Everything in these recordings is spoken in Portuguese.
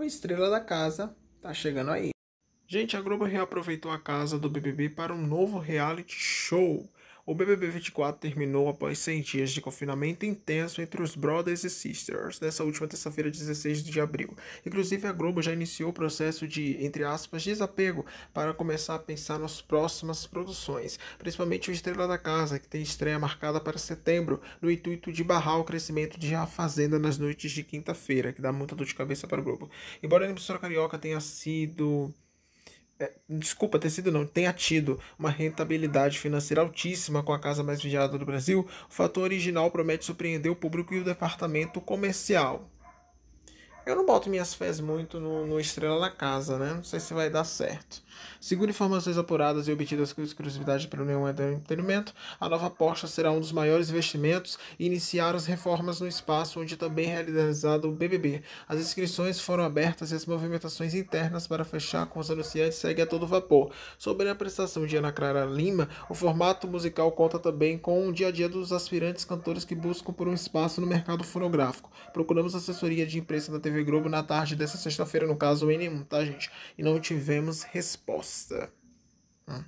o estrela da casa tá chegando aí. Gente, a Globo reaproveitou a casa do BBB para um novo reality show. O BBB 24 terminou após 100 dias de confinamento intenso entre os brothers e sisters nessa última terça-feira, 16 de abril. Inclusive, a Globo já iniciou o processo de, entre aspas, desapego para começar a pensar nas próximas produções, principalmente o Estrela da Casa, que tem estreia marcada para setembro, no intuito de barrar o crescimento de A Fazenda nas noites de quinta-feira, que dá muita dor de cabeça para o Globo. Embora a emissora carioca tenha sido é, desculpa, ter sido não, tenha tido uma rentabilidade financeira altíssima com a casa mais vigiada do Brasil, o fator original promete surpreender o público e o departamento comercial. Eu não boto minhas fés muito no, no Estrela da Casa, né? Não sei se vai dar certo. Segundo informações apuradas e obtidas com exclusividade pelo Neon Entretenimento, a nova Porsche será um dos maiores investimentos e iniciar as reformas no espaço onde também é realizado o BBB. As inscrições foram abertas e as movimentações internas para fechar com os anunciantes seguem a todo vapor. Sobre a prestação de Ana Clara Lima, o formato musical conta também com o dia a dia dos aspirantes cantores que buscam por um espaço no mercado fonográfico. Procuramos assessoria de imprensa da TV Globo na tarde dessa sexta-feira, no caso, o N1, tá, gente? E não tivemos resposta. Hum.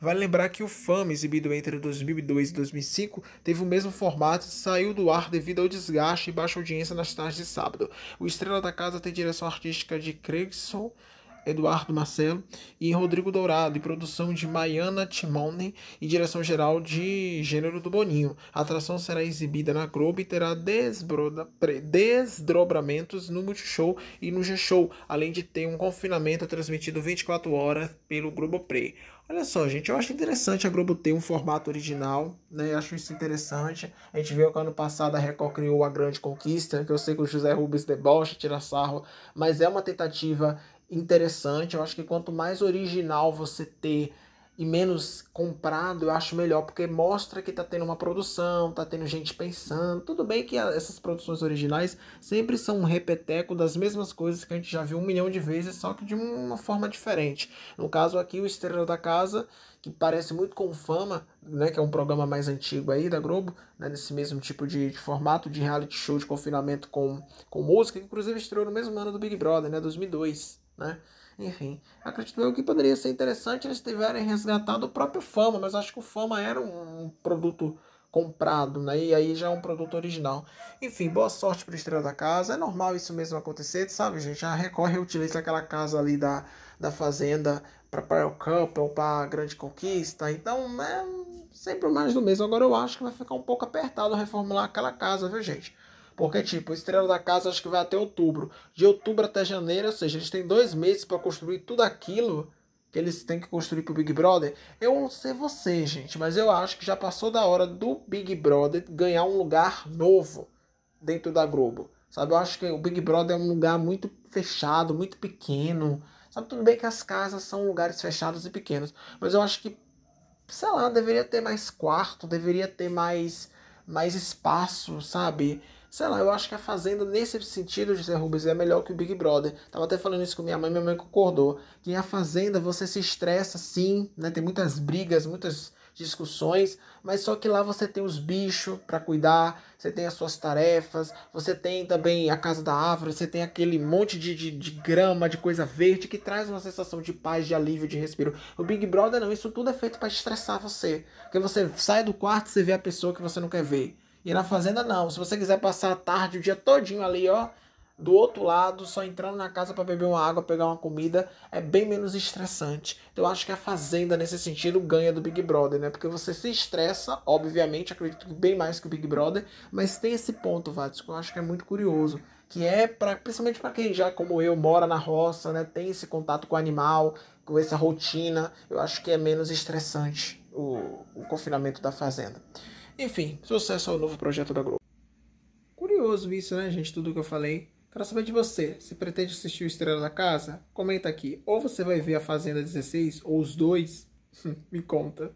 Vale lembrar que o FAM, exibido entre 2002 e 2005, teve o mesmo formato e saiu do ar devido ao desgaste e baixa audiência nas tardes de sábado. O Estrela da Casa tem direção artística de Craigson Eduardo Marcelo e Rodrigo Dourado, e produção de Maiana Timone e direção geral de Gênero do Boninho. A atração será exibida na Globo e terá desdobramentos no Multishow e no G-Show, além de ter um confinamento transmitido 24 horas pelo Globoplay. Olha só, gente, eu acho interessante a Globo ter um formato original, né? Eu acho isso interessante. A gente viu que ano passado a Record criou a Grande Conquista, que eu sei que o José Rubens debocha, tira sarro, mas é uma tentativa interessante. Eu acho que quanto mais original você ter e menos comprado, eu acho melhor, porque mostra que tá tendo uma produção, tá tendo gente pensando. Tudo bem que essas produções originais sempre são um repeteco das mesmas coisas que a gente já viu um milhão de vezes, só que de uma forma diferente. No caso aqui, o Estrela da Casa, que parece muito com Fama, né, que é um programa mais antigo aí da Globo, né, nesse mesmo tipo de, de formato de reality show de confinamento com, com música, que inclusive estreou no mesmo ano do Big Brother, né, 2002. Né? Enfim, acredito eu que poderia ser interessante eles tiverem resgatado o próprio Fama, mas acho que o Fama era um produto comprado, né? E aí já é um produto original. Enfim, boa sorte para Estrela da Casa. É normal isso mesmo acontecer, sabe, gente? A Record reutiliza aquela casa ali da, da fazenda para o Cup ou para Grande Conquista. Então, é sempre mais do mesmo. Agora eu acho que vai ficar um pouco apertado reformular aquela casa, viu, gente? Porque, tipo, Estrela da Casa acho que vai até outubro. De outubro até janeiro, ou seja, eles têm dois meses para construir tudo aquilo que eles têm que construir pro Big Brother. Eu não sei você, gente, mas eu acho que já passou da hora do Big Brother ganhar um lugar novo dentro da Globo. Sabe, eu acho que o Big Brother é um lugar muito fechado, muito pequeno. Sabe, tudo bem que as casas são lugares fechados e pequenos, mas eu acho que, sei lá, deveria ter mais quarto, deveria ter mais, mais espaço, sabe? Sei lá, eu acho que a Fazenda, nesse sentido, José Rubens, é melhor que o Big Brother. Tava até falando isso com minha mãe, minha mãe concordou. Que a Fazenda você se estressa, sim, né? Tem muitas brigas, muitas discussões, mas só que lá você tem os bichos para cuidar, você tem as suas tarefas, você tem também a casa da árvore, você tem aquele monte de, de, de, grama, de coisa verde que traz uma sensação de paz, de alívio, de respiro. O Big Brother não, isso tudo é feito para estressar você, porque você sai do quarto e você vê a pessoa que você não quer ver. E na fazenda não. Se você quiser passar a tarde, o dia todinho ali, ó, do outro lado, só entrando na casa para beber uma água, pegar uma comida, é bem menos estressante. Então eu acho que a fazenda nesse sentido ganha do Big Brother, né? Porque você se estressa, obviamente, acredito que bem mais que o Big Brother, mas tem esse ponto, Vatos, que eu acho que é muito curioso, que é para principalmente para quem já como eu mora na roça, né, tem esse contato com o animal, com essa rotina, eu acho que é menos estressante o, o confinamento da fazenda. Enfim, sucesso ao novo projeto da Globo. Curioso isso, né, gente? Tudo que eu falei. Quero saber de você. Se pretende assistir o Estrela da Casa? Comenta aqui. Ou você vai ver a Fazenda 16 ou os dois? Me conta.